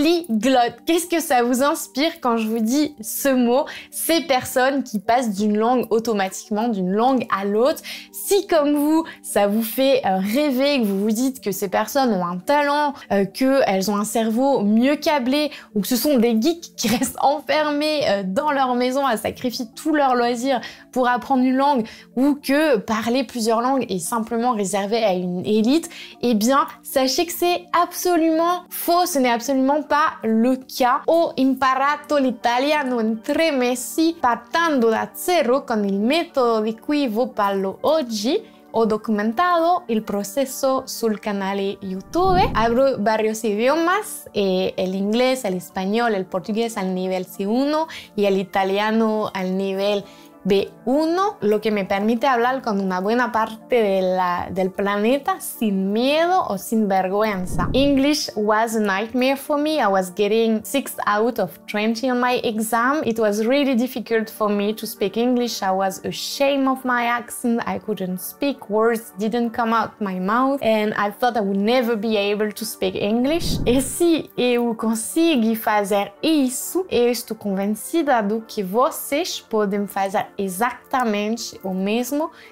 polyglotte. Qu'est-ce que ça vous inspire quand je vous dis ce mot Ces personnes qui passent d'une langue automatiquement, d'une langue à l'autre. Si comme vous, ça vous fait euh, rêver, que vous vous dites que ces personnes ont un talent, euh, qu'elles ont un cerveau mieux câblé, ou que ce sont des geeks qui restent enfermés euh, dans leur maison à sacrifier tout leur loisir pour apprendre une langue, ou que parler plusieurs langues est simplement réservé à une élite, eh bien, sachez que c'est absolument faux, ce n'est absolument Lucia, o ho imparato l'italiano in tres mesi partendo da zero con el método di cui vi parlo oggi o documentado el proceso sul canale YouTube. Abro varios idiomas, el e inglés, el español, el portugués al nivel C1 y el italiano al nivel B1, lo que me permite hablar con una buena parte de la, del planeta sin miedo o sin vergüenza. English was a nightmare for me. I was getting 6 out of 20 on my exam. It was really difficult for me to speak English. I was ashamed of my accent. I couldn't speak. Words didn't come out my mouth and I thought I would never be able to speak English. E se eu conseguir fazer isso, eu estou convencida do que vocês podem fazer Exactement au même,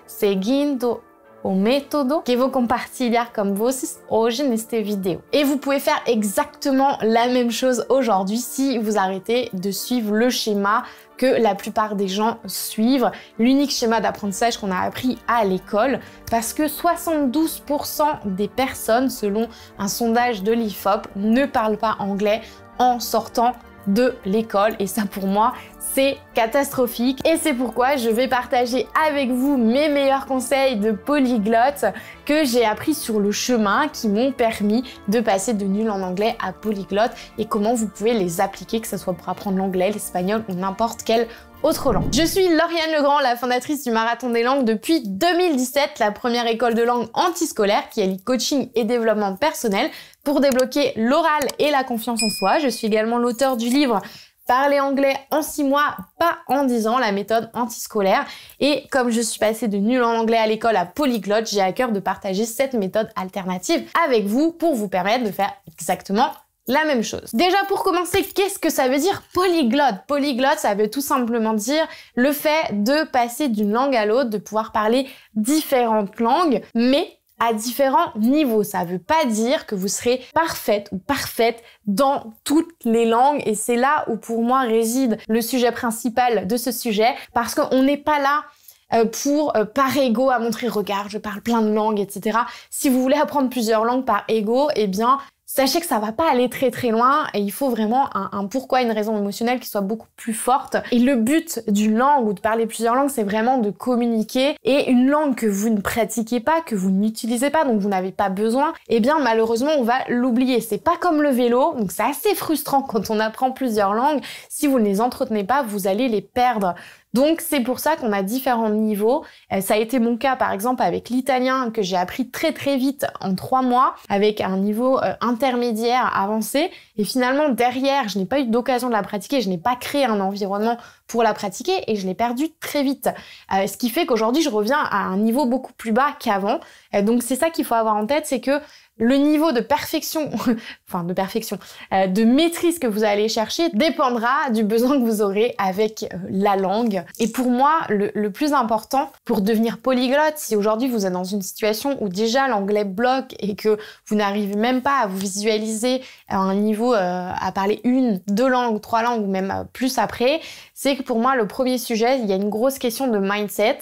seguindo le método que vou compartilhar vous aujourd'hui dans cette vidéo. Et vous pouvez faire exactement la même chose aujourd'hui si vous arrêtez de suivre le schéma que la plupart des gens suivent, l'unique schéma d'apprentissage qu'on a appris à l'école, parce que 72% des personnes, selon un sondage de l'IFOP, ne parlent pas anglais en sortant de l'école et ça pour moi c'est catastrophique et c'est pourquoi je vais partager avec vous mes meilleurs conseils de polyglotte que j'ai appris sur le chemin qui m'ont permis de passer de nul en anglais à polyglotte et comment vous pouvez les appliquer que ce soit pour apprendre l'anglais, l'espagnol ou n'importe quel je suis Lauriane Legrand, la fondatrice du Marathon des langues depuis 2017, la première école de langue antiscolaire qui allie coaching et développement personnel pour débloquer l'oral et la confiance en soi. Je suis également l'auteur du livre Parler anglais en 6 mois, pas en 10 ans, la méthode antiscolaire. Et comme je suis passée de nul en anglais à l'école à polyglotte, j'ai à cœur de partager cette méthode alternative avec vous pour vous permettre de faire exactement la même chose. Déjà pour commencer, qu'est-ce que ça veut dire polyglotte Polyglotte, ça veut tout simplement dire le fait de passer d'une langue à l'autre, de pouvoir parler différentes langues, mais à différents niveaux. Ça veut pas dire que vous serez parfaite ou parfaite dans toutes les langues et c'est là où pour moi réside le sujet principal de ce sujet parce qu'on n'est pas là euh, pour euh, par ego à montrer regarde je parle plein de langues etc. Si vous voulez apprendre plusieurs langues par ego, eh bien sachez que ça va pas aller très très loin et il faut vraiment un, pourquoi, une raison émotionnelle qui soit beaucoup plus forte. Et le but d'une langue ou de parler plusieurs langues, c'est vraiment de communiquer et une langue que vous ne pratiquez pas, que vous n'utilisez pas, donc vous n'avez pas besoin, eh bien malheureusement on va l'oublier. C'est pas comme le vélo, donc c'est assez frustrant quand on apprend plusieurs langues. Si vous ne les entretenez pas, vous allez les perdre. Donc c'est pour ça qu'on a différents niveaux. Euh, ça a été mon cas par exemple avec l'italien que j'ai appris très très vite en trois mois avec un niveau euh, intermédiaire avancé. Et finalement derrière, je n'ai pas eu d'occasion de la pratiquer, je n'ai pas créé un environnement pour la pratiquer et je l'ai perdu très vite. Euh, ce qui fait qu'aujourd'hui je reviens à un niveau beaucoup plus bas qu'avant. donc c'est ça qu'il faut avoir en tête, c'est que le niveau de perfection, enfin de perfection, euh, de maîtrise que vous allez chercher dépendra du besoin que vous aurez avec euh, la langue. Et pour moi, le, plus important pour devenir polyglotte, si aujourd'hui vous êtes dans une situation où déjà l'anglais bloque et que vous n'arrivez même pas à vous visualiser à un niveau euh, à parler une, deux langues, trois langues, ou même plus après, c'est que pour moi, le premier sujet, il y a une grosse question de mindset,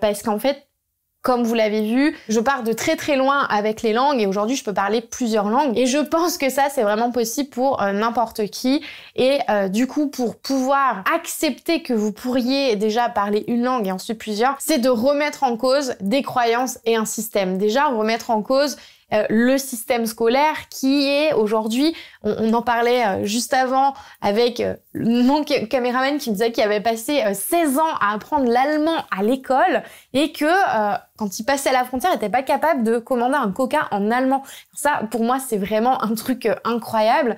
parce qu'en fait, comme vous l'avez vu, je pars de très très loin avec les langues et aujourd'hui je peux parler plusieurs langues et je pense que ça c'est vraiment possible pour euh, n'importe qui et euh, du coup pour pouvoir accepter que vous pourriez déjà parler une langue et ensuite plusieurs, c'est de remettre en cause des croyances et un système. Déjà remettre en cause euh, le système scolaire qui est aujourd'hui, on, en parlait euh, juste avant avec euh, mon caméraman qui me disait qu'il avait passé 16 ans à apprendre l'allemand à l'école et que quand il passait à la frontière, il n'était pas capable de commander un coca en allemand. Ça, pour moi, c'est vraiment un truc incroyable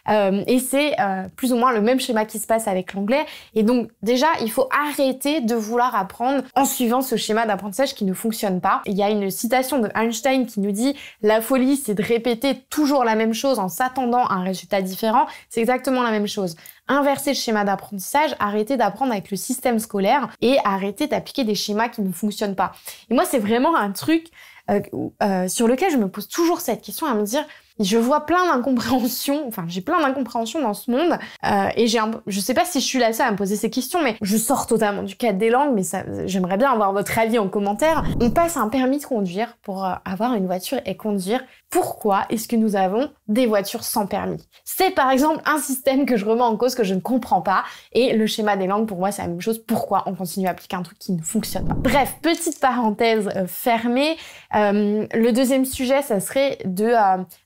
et c'est plus ou moins le même schéma qui se passe avec l'anglais. Et donc déjà, il faut arrêter de vouloir apprendre en suivant ce schéma d'apprentissage qui ne fonctionne pas. Il y a une citation de Einstein qui nous dit la folie c'est de répéter toujours la même chose en s'attendant à un résultat différent, c'est exactement la même chose. Inverser le schéma d'apprentissage, arrêter d'apprendre avec le système scolaire et arrêter d'appliquer des schémas qui ne fonctionnent pas. Et moi, c'est vraiment un truc euh, euh, sur lequel je me pose toujours cette question à me dire, je vois plein d'incompréhensions, enfin j'ai plein d'incompréhensions dans ce monde, euh, et j'ai je sais pas si je suis la seule à me poser ces questions, mais je sors totalement du cadre des langues, mais j'aimerais bien avoir votre avis en commentaire. On passe un permis de conduire pour euh, avoir une voiture et conduire. Pourquoi est-ce que nous avons des voitures sans permis C'est par exemple un système que je remets en cause, que je ne comprends pas, et le schéma des langues pour moi c'est la même chose. Pourquoi on continue à appliquer un truc qui ne fonctionne pas Bref, petite parenthèse euh, fermée. le deuxième sujet, ça serait de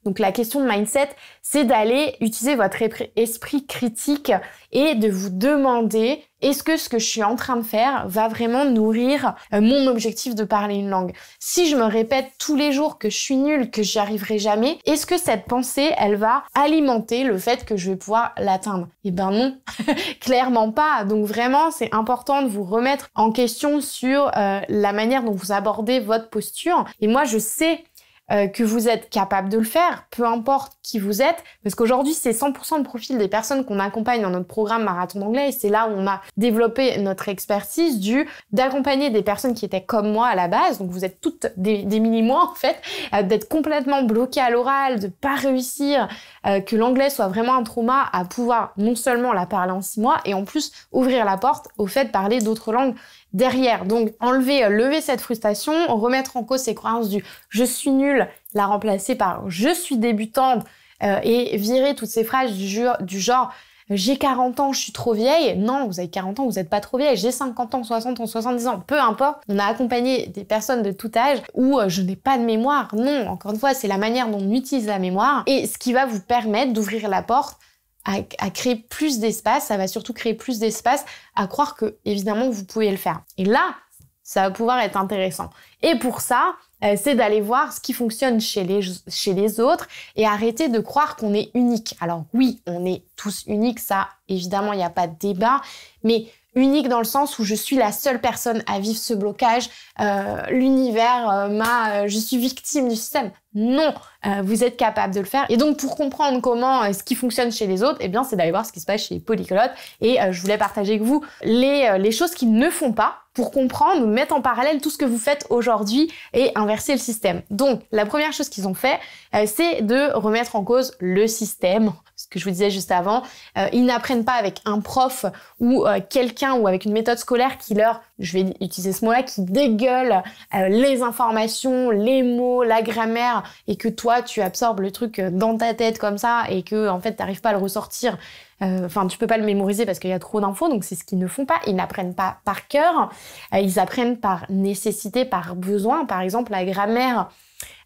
donc la question de mindset, c'est d'aller utiliser votre esprit critique et de vous demander est-ce que ce que je suis en train de faire va vraiment nourrir euh, mon objectif de parler une langue Si je me répète tous les jours que je suis nul, que j'y arriverai jamais, est-ce que cette pensée, elle va alimenter le fait que je vais pouvoir l'atteindre Eh ben non, clairement pas. Donc vraiment, c'est important de vous remettre en question sur euh, la manière dont vous abordez votre posture. Et moi, je sais euh, que vous êtes capable de le faire, peu importe qui vous êtes, parce qu'aujourd'hui, c'est 100% le profil des personnes qu'on accompagne dans notre programme Marathon d'anglais, et c'est là où on a développé notre expertise du d'accompagner des personnes qui étaient comme moi à la base, donc vous êtes toutes des, des mini-moi en fait, euh, d'être complètement bloquées à l'oral, de pas réussir, euh, que l'anglais soit vraiment un trauma, à pouvoir non seulement la parler en six mois, et en plus ouvrir la porte au fait de parler d'autres langues derrière. Donc enlever, euh, lever cette frustration, remettre en cause ces croyances du je suis nul, la remplacer par je suis débutante euh, et virer toutes ces phrases du, du genre j'ai 40 ans, je suis trop vieille. Non, vous avez 40 ans, vous n'êtes pas trop vieille. J'ai 50 ans, 60 ans, 70 ans, peu importe. On a accompagné des personnes de tout âge où euh, je n'ai pas de mémoire. Non, encore une fois, c'est la manière dont on utilise la mémoire et ce qui va vous permettre d'ouvrir la porte à, créer plus d'espace, ça va surtout créer plus d'espace à croire que, évidemment, vous pouvez le faire. Et là, ça va pouvoir être intéressant. Et pour ça, euh, c'est d'aller voir ce qui fonctionne chez les, chez les autres et arrêter de croire qu'on est unique. Alors oui, on est tous uniques, ça évidemment, il n'y a pas de débat, mais unique dans le sens où je suis la seule personne à vivre ce blocage. Euh, l'univers euh, m'a, euh, je suis victime du système. Non, vous êtes capable de le faire. Et donc pour comprendre comment ce qui fonctionne chez les autres, eh bien c'est d'aller voir ce qui se passe chez les polycolotes. Et je voulais partager avec vous les, les choses qu'ils ne font pas pour comprendre, mettre en parallèle tout ce que vous faites aujourd'hui et inverser le système. Donc la première chose qu'ils ont fait, c'est de remettre en cause le système ce que je vous disais juste avant, euh, ils n'apprennent pas avec un prof ou euh, quelqu'un ou avec une méthode scolaire qui leur, je vais utiliser ce mot-là, qui dégueule euh, les informations, les mots, la grammaire, et que toi, tu absorbes le truc dans ta tête comme ça, et que en fait, n'arrives pas à le ressortir. Enfin, tu peux pas le mémoriser parce qu'il y a trop d'infos, donc c'est ce qu'ils ne font pas. Ils n'apprennent pas par cœur, ils apprennent par nécessité, par besoin. Par exemple, la grammaire,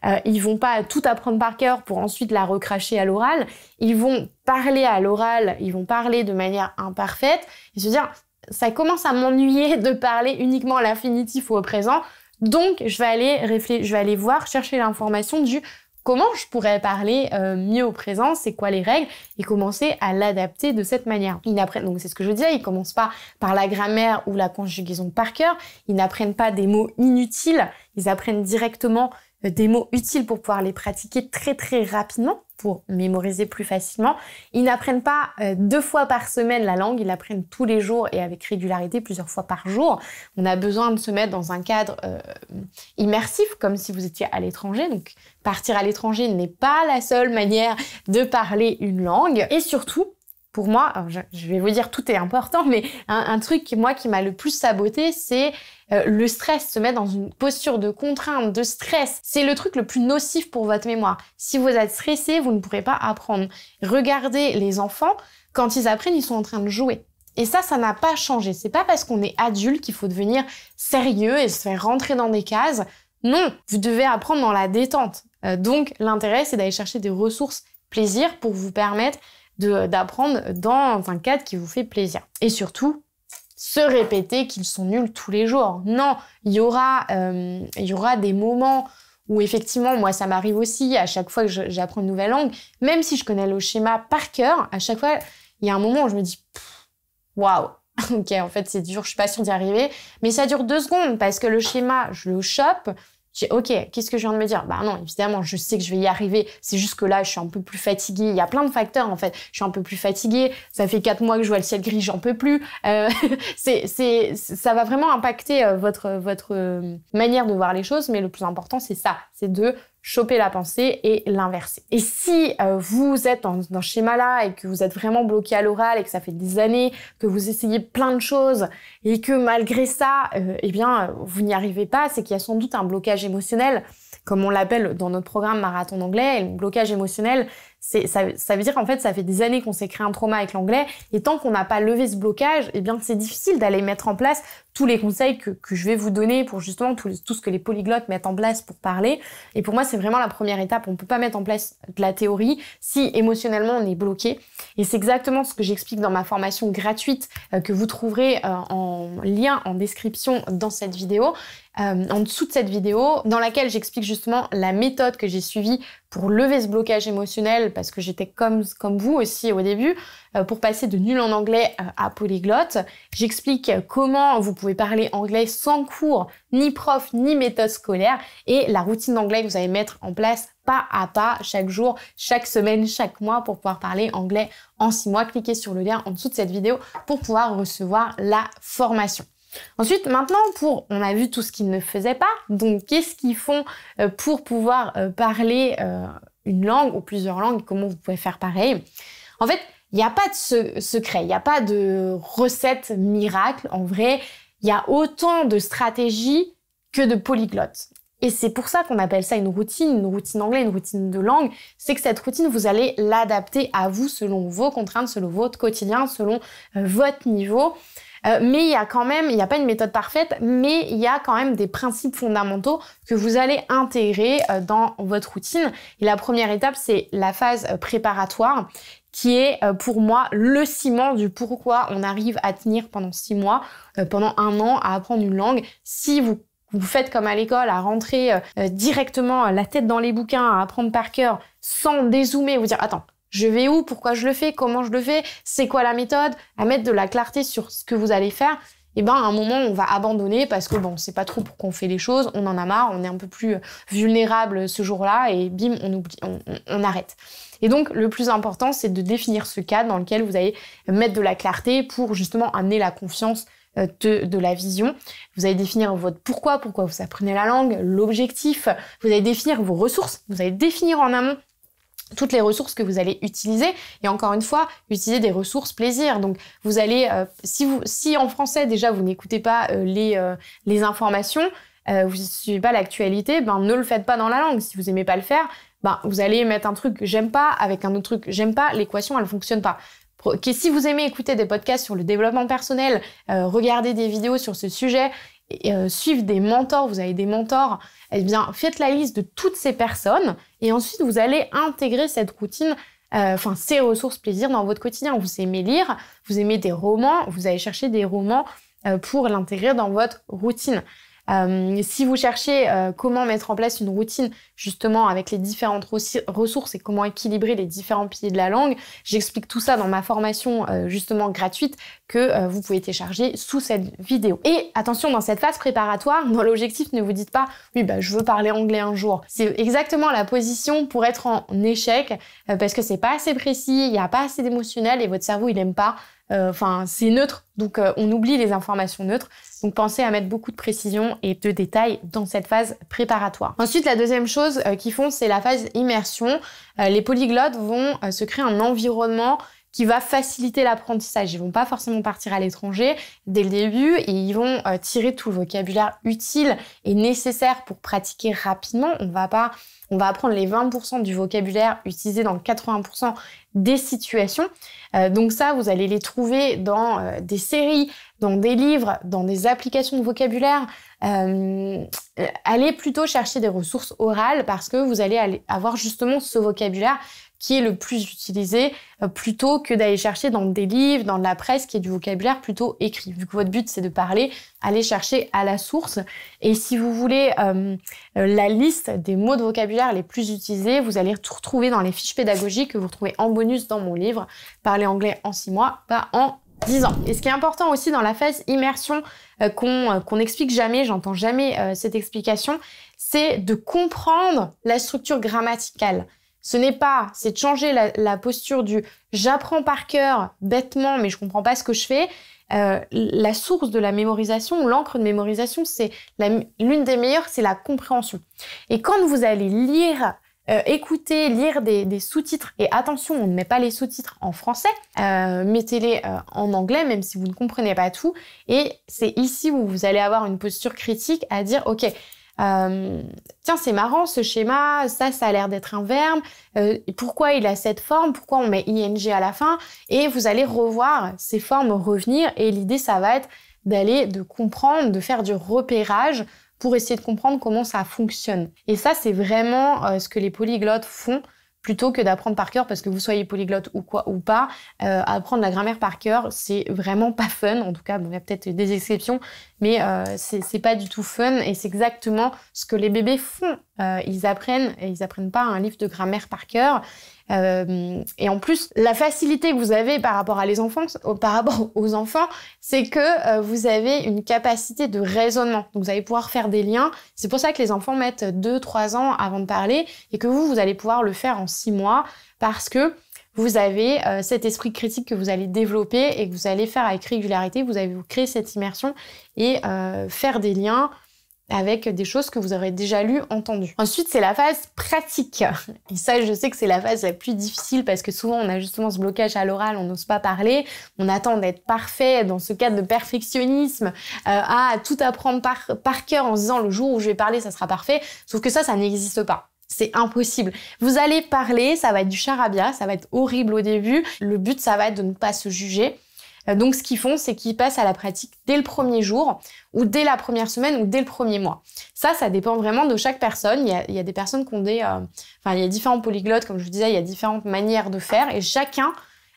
euh, ils vont pas tout apprendre par cœur pour ensuite la recracher à l'oral. Ils vont parler à l'oral, ils vont parler de manière imparfaite et se dire ça commence à m'ennuyer de parler uniquement à l'infinitif ou au présent. Donc je vais aller réfléchir, je vais aller voir chercher l'information du comment je pourrais parler euh, mieux au présent, c'est quoi les règles, et commencer à l'adapter de cette manière. Ils n'apprennent, donc c'est ce que je disais, ils commencent pas par la grammaire ou la conjugaison par cœur, ils n'apprennent pas des mots inutiles, ils apprennent directement des mots utiles pour pouvoir les pratiquer très très rapidement pour mémoriser plus facilement. Ils n'apprennent pas euh, deux fois par semaine la langue, ils l'apprennent tous les jours et avec régularité plusieurs fois par jour. On a besoin de se mettre dans un cadre euh, immersif, comme si vous étiez à l'étranger. Donc partir à l'étranger n'est pas la seule manière de parler une langue. Et surtout, pour moi, je, vais vous dire tout est important, mais un, truc moi qui m'a le plus saboté, c'est euh, le stress, se mettre dans une posture de contrainte, de stress. C'est le truc le plus nocif pour votre mémoire. Si vous êtes stressé, vous ne pourrez pas apprendre. Regardez les enfants, quand ils apprennent, ils sont en train de jouer. Et ça, ça n'a pas changé. C'est pas parce qu'on est adulte qu'il faut devenir sérieux et se faire rentrer dans des cases. Non, vous devez apprendre dans la détente. Euh, donc l'intérêt, c'est d'aller chercher des ressources plaisir pour vous permettre d'apprendre dans un cadre qui vous fait plaisir. Et surtout, se répéter qu'ils sont nuls tous les jours. Non, il y aura, euh, y aura des moments où effectivement, moi, ça m'arrive aussi à chaque fois que j'apprends une nouvelle langue, même si je connais le schéma par cœur, à chaque fois, il y a un moment où je me dis, waouh, ok, en fait, c'est dur, je suis pas sûre d'y arriver, mais ça dure deux secondes parce que le schéma, je le chope, OK, qu'est-ce que je viens de me dire Bah non, évidemment, je sais que je vais y arriver. C'est juste que là, je suis un peu plus fatiguée. Il y a plein de facteurs en fait. Je suis un peu plus fatiguée. Ça fait quatre mois que je vois le ciel gris, j'en peux plus. Euh, c'est, c'est, ça va vraiment impacter euh, votre votre euh, manière de voir les choses. Mais le plus important, c'est ça, c'est de choper la pensée et l'inverser. Et si euh, vous êtes dans, un ce schéma-là et que vous êtes vraiment bloqué à l'oral et que ça fait des années que vous essayez plein de choses et que malgré ça, euh, eh bien, vous n'y arrivez pas, c'est qu'il y a sans doute un blocage émotionnel, comme on l'appelle dans notre programme Marathon d'anglais. blocage émotionnel, ça, ça, veut dire qu'en fait, ça fait des années qu'on s'est créé un trauma avec l'anglais et tant qu'on n'a pas levé ce blocage, eh bien, c'est difficile d'aller mettre en place les conseils que, je vais vous donner pour justement tout, tout, ce que les polyglottes mettent en place pour parler. Et pour moi, c'est vraiment la première étape. On ne peut pas mettre en place de la théorie si émotionnellement on est bloqué. Et c'est exactement ce que j'explique dans ma formation gratuite euh, que vous trouverez euh, en lien en description dans cette vidéo, euh, en dessous de cette vidéo, dans laquelle j'explique justement la méthode que j'ai suivie pour lever ce blocage émotionnel parce que j'étais comme, comme vous aussi au début. Euh, pour passer de nul en anglais à polyglotte. J'explique comment vous pouvez parler anglais sans cours, ni prof, ni méthode scolaire et la routine d'anglais que vous allez mettre en place pas à pas, chaque jour, chaque semaine, chaque mois pour pouvoir parler anglais en six mois. Cliquez sur le lien en dessous de cette vidéo pour pouvoir recevoir la formation. Ensuite, maintenant, pour, on a vu tout ce qu'ils ne faisaient pas. Donc, qu'est-ce qu'ils font euh, pour pouvoir euh, parler une langue ou plusieurs langues comment vous pouvez faire pareil En fait, il n'y a pas de secret, il n'y a pas de recette miracle. En vrai, il y a autant de stratégies que de polyglottes. Et c'est pour ça qu'on appelle ça une routine, une routine anglaise, une routine de langue. C'est que cette routine, vous allez l'adapter à vous selon vos contraintes, selon votre quotidien, selon euh, votre niveau. Euh, mais il y a quand même, il n'y a pas une méthode parfaite, mais il y a quand même des principes fondamentaux que vous allez intégrer euh, dans votre routine. Et la première étape, c'est la phase préparatoire qui est euh, pour moi le ciment du pourquoi on arrive à tenir pendant six mois, euh, pendant un an, à apprendre une langue. Si vous vous faites comme à l'école, à rentrer euh, directement la tête dans les bouquins, à apprendre par cœur, sans dézoomer, vous dire attends, je vais où, pourquoi je le fais, comment je le fais, c'est quoi la méthode, à mettre de la clarté sur ce que vous allez faire. Et eh ben à un moment on va abandonner parce que bon c'est pas trop pour qu'on fait les choses, on en a marre, on est un peu plus vulnérable ce jour-là et bim on oublie, on arrête. Et donc, le plus important, c'est de définir ce cadre dans lequel vous allez mettre de la clarté pour justement amener la confiance euh, de, la vision. Vous allez définir votre pourquoi, pourquoi vous apprenez la langue, l'objectif. Vous allez définir vos ressources. Vous allez définir en amont toutes les ressources que vous allez utiliser et encore une fois utiliser des ressources plaisir donc vous allez euh, si en français déjà vous n'écoutez pas euh, les informations vous ne suivez pas l'actualité ben ne le faites pas dans la langue si vous aimez pas le faire bah, vous allez mettre un truc que j'aime pas avec un autre truc j'aime pas, l'équation, elle fonctionne pas. si vous aimez écouter des podcasts sur le développement personnel, euh, regarder des vidéos sur ce sujet, et, euh, suivre des mentors, vous avez des mentors, eh bien, faites la liste de toutes ces personnes et ensuite vous allez intégrer cette routine, euh, enfin, ces ressources plaisir dans votre quotidien. Vous aimez lire, vous aimez des romans, vous allez chercher des romans pour l'intégrer dans votre routine. Euh, si vous cherchez euh, comment mettre en place une routine justement avec les différentes ressources et comment équilibrer les différents piliers de la langue, j'explique tout ça dans ma formation euh, justement gratuite que vous pouvez télécharger sous cette vidéo. Et attention, dans cette phase préparatoire, dans l'objectif, ne vous dites pas oui, bah, je veux parler anglais un jour. C'est exactement la position pour être en échec parce que c'est pas assez précis, il n'y a pas assez d'émotionnel et votre cerveau il aime pas euh, enfin, c'est neutre, donc euh, on oublie les informations neutres. Donc pensez à mettre beaucoup de précision et de détails dans cette phase préparatoire. Ensuite, la deuxième chose euh, qu'ils font, c'est la phase immersion. les polyglottes vont se créer un environnement qui va faciliter l'apprentissage. Ils vont pas forcément partir à l'étranger dès le début et ils vont euh, tirer tout le vocabulaire utile et nécessaire pour pratiquer rapidement. On va pas, on va apprendre les 20% du vocabulaire utilisé dans 80% des situations. Euh, donc ça, vous allez les trouver dans euh, des séries, dans des livres, dans des applications de vocabulaire. allez plutôt chercher des ressources orales parce que vous allez avoir justement ce vocabulaire qui est le plus utilisé euh, plutôt que d'aller chercher dans des livres, dans de la presse, qui est du vocabulaire plutôt écrit. Vu que votre but, c'est de parler, allez chercher à la source. Et si vous voulez euh, euh, la liste des mots de vocabulaire les plus utilisés, vous allez tout retrouver dans les fiches pédagogiques que vous retrouvez en bonus dans mon livre « Parler anglais en six mois, pas en dix ans. Et ce qui est important aussi dans la phase immersion qu'on n'explique jamais, j'entends jamais cette explication, c'est de comprendre la structure grammaticale. Ce n'est pas, c'est de changer la, posture du j'apprends par cœur bêtement, mais je comprends pas ce que je fais. Euh, la source de la mémorisation, l'encre de mémorisation, c'est l'une des meilleures, c'est la compréhension. Et quand vous allez lire, euh, écouter, lire des, sous-titres, et attention, on ne met pas les sous-titres en français, euh, mettez-les en anglais, même si vous ne comprenez pas tout. Et c'est ici où vous allez avoir une posture critique à dire, ok, euh, tiens, c'est marrant ce schéma, ça, ça a l'air d'être un verbe, euh, pourquoi il a cette forme, pourquoi on met ing à la fin, et vous allez revoir ces formes revenir, et l'idée, ça va être d'aller, de comprendre, de faire du repérage pour essayer de comprendre comment ça fonctionne. Et ça, c'est vraiment euh, ce que les polyglottes font plutôt que d'apprendre par cœur parce que vous soyez polyglotte ou quoi ou pas. Euh, apprendre la grammaire par cœur, c'est vraiment pas fun. En tout cas, bon, il y a peut-être des exceptions, mais euh, c'est pas du tout fun et c'est exactement ce que les bébés font euh, ils apprennent, et ils apprennent pas un livre de grammaire par cœur. Euh, et en plus, la facilité que vous avez par rapport à les enfants, par rapport aux enfants, c'est que euh, vous avez une capacité de raisonnement. Donc vous allez pouvoir faire des liens. C'est pour ça que les enfants mettent 2-3 ans avant de parler et que vous, vous allez pouvoir le faire en 6 mois parce que vous avez cet esprit critique que vous allez développer et que vous allez faire avec régularité. Vous allez vous créer cette immersion et faire des liens avec des choses que vous aurez déjà lues, entendues. Ensuite, c'est la phase pratique. Et ça, je sais que c'est la phase la plus difficile parce que souvent, on a justement ce blocage à l'oral, on n'ose pas parler, on attend d'être parfait dans ce cadre de perfectionnisme, euh, à tout apprendre par, par cœur en se disant le jour où je vais parler, ça sera parfait. Sauf que ça, ça n'existe pas. C'est impossible. Vous allez parler, ça va être du charabia, ça va être horrible au début. Le but, ça va être de ne pas se juger euh, donc ce qu'ils font, c'est qu'ils passent à la pratique dès le premier jour ou dès la première semaine ou dès le premier mois. Ça, ça dépend vraiment de chaque personne. Il y a, des personnes qui ont des... Euh, enfin, il y a différents polyglottes, comme je vous disais, il y a différentes manières de faire et chacun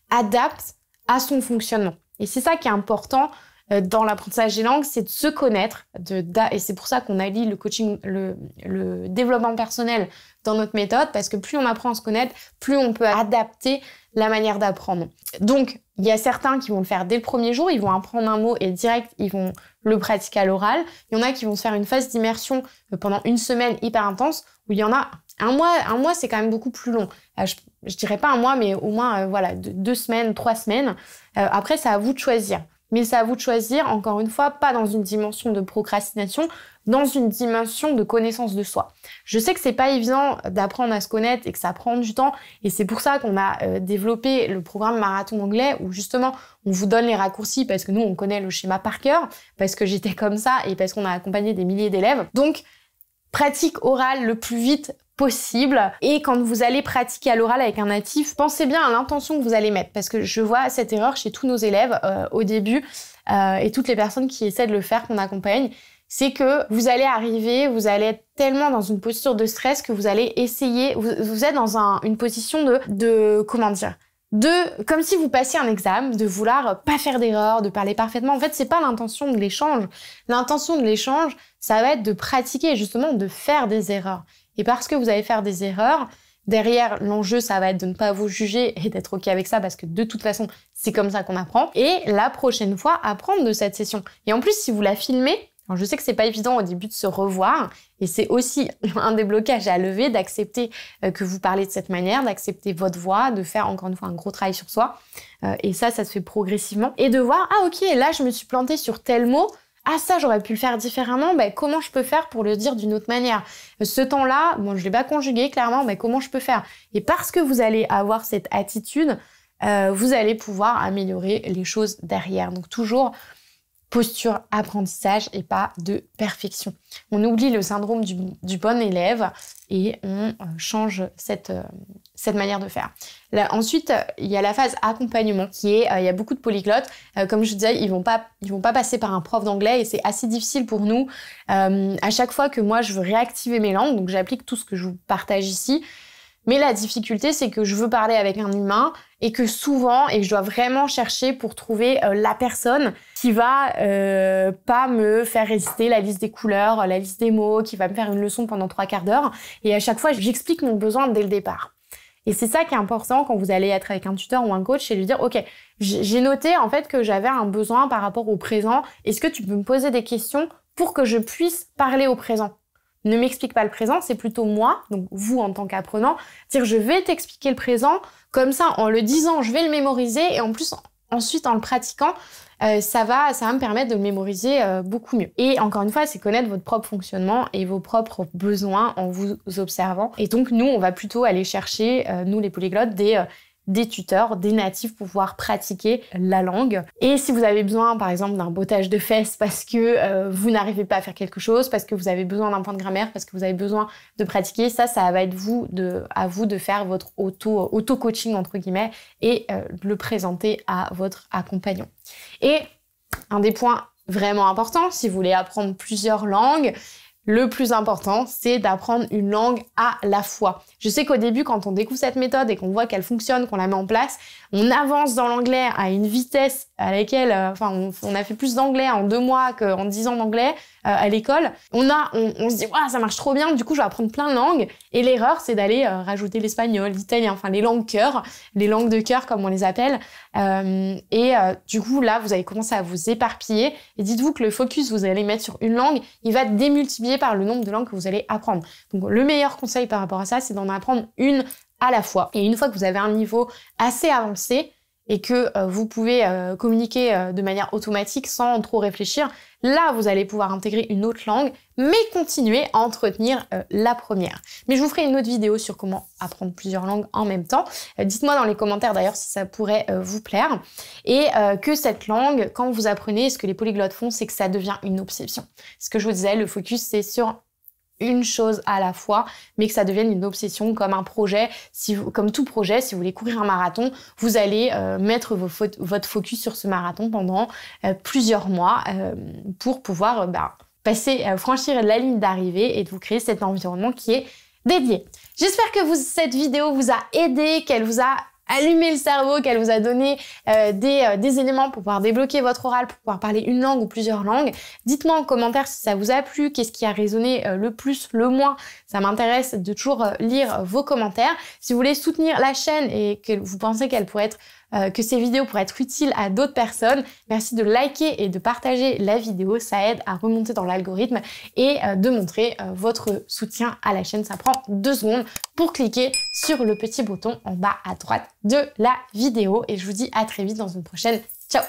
adapte à son fonctionnement. Et c'est ça qui est important euh, dans l'apprentissage des langues, c'est de se connaître. De, et c'est pour ça qu'on allie le coaching, le, le, développement personnel dans notre méthode, parce que plus on apprend à se connaître, plus on peut adapter la manière d'apprendre. Donc, il y a certains qui vont le faire dès le premier jour, ils vont apprendre un mot et direct, ils vont le pratiquer à l'oral. Il y en a qui vont se faire une phase d'immersion euh, pendant une semaine hyper intense, où il y en a un mois, un mois c'est quand même beaucoup plus long. Euh, je, dirais pas un mois, mais au moins euh, voilà deux, semaines, trois semaines. après, c'est à vous de choisir. Mais c'est à vous de choisir, encore une fois, pas dans une dimension de procrastination, dans une dimension de connaissance de soi. Je sais que c'est pas évident d'apprendre à se connaître et que ça prend du temps, et c'est pour ça qu'on a euh, développé le programme Marathon Anglais, où justement on vous donne les raccourcis parce que nous on connaît le schéma par cœur, parce que j'étais comme ça et parce qu'on a accompagné des milliers d'élèves. Donc pratique orale le plus vite possible. Et quand vous allez pratiquer à l'oral avec un natif, pensez bien à l'intention que vous allez mettre, parce que je vois cette erreur chez tous nos élèves euh, au début euh, et toutes les personnes qui essaient de le faire, qu'on accompagne c'est que vous allez arriver, vous allez être tellement dans une posture de stress que vous allez essayer, vous, êtes dans une position de, de, comment dire, de, comme si vous passiez un examen, de vouloir pas faire d'erreur, de parler parfaitement. En fait, c'est pas l'intention de l'échange. L'intention de l'échange, ça va être de pratiquer, justement, de faire des erreurs. Et parce que vous allez faire des erreurs, derrière, l'enjeu, ça va être de ne pas vous juger et d'être OK avec ça parce que de toute façon, c'est comme ça qu'on apprend. Et la prochaine fois, apprendre de cette session. Et en plus, si vous la filmez, je sais que c'est pas évident au début de se revoir, et c'est aussi un des blocages à lever d'accepter euh, que vous parlez de cette manière, d'accepter votre voix, de faire encore une fois un gros travail sur soi. Euh, et ça, ça se fait progressivement. Et de voir, ah ok, là je me suis plantée sur tel mot, ah ça j'aurais pu le faire différemment, comment je peux faire pour le dire d'une autre manière Ce temps-là, bon je l'ai pas conjugué clairement, mais comment je peux faire Et parce que vous allez avoir cette attitude, euh, vous allez pouvoir améliorer les choses derrière. Donc toujours posture, apprentissage et pas de perfection. On oublie le syndrome du bon élève et on euh, change cette, euh, cette manière de faire. ensuite, il y a la phase accompagnement qui est, euh, il y a beaucoup de polyglottes. Euh, comme je disais, ils vont pas, ils vont pas passer par un prof d'anglais et c'est assez difficile pour nous. Euh, à chaque fois que moi je veux réactiver mes langues, donc j'applique tout ce que je vous partage ici. Mais la difficulté, c'est que je veux parler avec un humain et que souvent, et que je dois vraiment chercher pour trouver la personne qui va pas me faire résister la liste des couleurs, la liste des mots, qui va me faire une leçon pendant trois quarts d'heure. Et à chaque fois, j'explique mon besoin dès le départ. Et c'est ça qui est important quand vous allez être avec un tuteur ou un coach, c'est lui dire, OK, j'ai noté en fait que j'avais un besoin par rapport au présent. Est-ce que tu peux me poser des questions pour que je puisse parler au présent Ne m'explique pas le présent, c'est plutôt moi, donc vous en tant qu'apprenant, dire je vais t'expliquer le présent, comme ça en le disant, je vais le mémoriser et en plus Ensuite, en le pratiquant, euh, ça, va, ça me permettre de le mémoriser euh, beaucoup mieux. Et encore une fois, c'est connaître votre propre fonctionnement et vos propres besoins en vous observant. Et donc, nous, on va plutôt aller chercher, euh, nous les polyglottes, des des tuteurs, des natifs pour pouvoir pratiquer la langue. Et si vous avez besoin, par exemple, d'un bottage de fesses parce que euh, vous n'arrivez pas à faire quelque chose, parce que vous avez besoin d'un point de grammaire, parce que vous avez besoin de pratiquer, ça, ça va être vous de, à vous de faire votre auto, auto-coaching, entre guillemets, et euh, le présenter à votre accompagnant. Et un des points vraiment importants, si vous voulez apprendre plusieurs langues, le plus important, c'est d'apprendre une langue à la fois. Je sais qu'au début, quand on découvre cette méthode et qu'on voit qu'elle fonctionne, qu'on la met en place, on avance dans l'anglais à une vitesse à laquelle, euh, enfin, on, a fait plus d'anglais en deux mois qu'en dix ans d'anglais euh, à l'école. On on, se dit, ça marche trop bien. Du coup, je vais apprendre plein de langues. Et l'erreur, c'est d'aller euh, rajouter l'espagnol, l'italien, enfin les langues cœur, les langues de cœur comme on les appelle. et du coup, là, vous allez commencer à vous éparpiller. Et dites-vous que le focus, vous allez mettre sur une langue, il va démultiplier par le nombre de langues que vous allez apprendre. Donc, le meilleur conseil par rapport à ça, c'est d'en apprendre une à la fois. Et une fois que vous avez un niveau assez avancé, et que euh, vous pouvez euh, communiquer euh, de manière automatique sans trop réfléchir, là vous allez pouvoir intégrer une autre langue, mais continuer à entretenir la première. Mais je vous ferai une autre vidéo sur comment apprendre plusieurs langues en même temps. Dites-moi dans les commentaires d'ailleurs si ça pourrait vous plaire. Et que cette langue, quand vous apprenez, ce que les polyglottes font, c'est que ça devient une obsession. Ce que je vous disais, le focus c'est sur une chose à la fois, mais que ça devienne une obsession comme un projet. Si vous, comme tout projet, si vous voulez courir un marathon, vous allez euh, mettre vos votre focus sur ce marathon pendant euh, plusieurs mois euh, pour pouvoir bah, passer, franchir la ligne d'arrivée et de vous créer cet environnement qui est dédié. J'espère que vous, cette vidéo vous a aidé, qu'elle vous a Allumez le cerveau, qu'elle vous a donné euh, euh, des, éléments pour pouvoir débloquer votre oral, pour pouvoir parler une langue ou plusieurs langues. Dites-moi en commentaire si ça vous a plu, qu'est-ce qui a résonné euh, le plus, le moins. Ça m'intéresse de toujours lire vos commentaires. Si vous voulez soutenir la chaîne et que vous pensez qu'elle pourrait être euh, que ces vidéos pourraient être utiles à d'autres personnes, merci de liker et de partager la vidéo. Ça aide à remonter dans l'algorithme et euh, de montrer euh, votre soutien à la chaîne. Ça prend deux secondes pour cliquer sur le petit bouton en bas à droite de la vidéo. Et je vous dis à très vite dans une prochaine. Ciao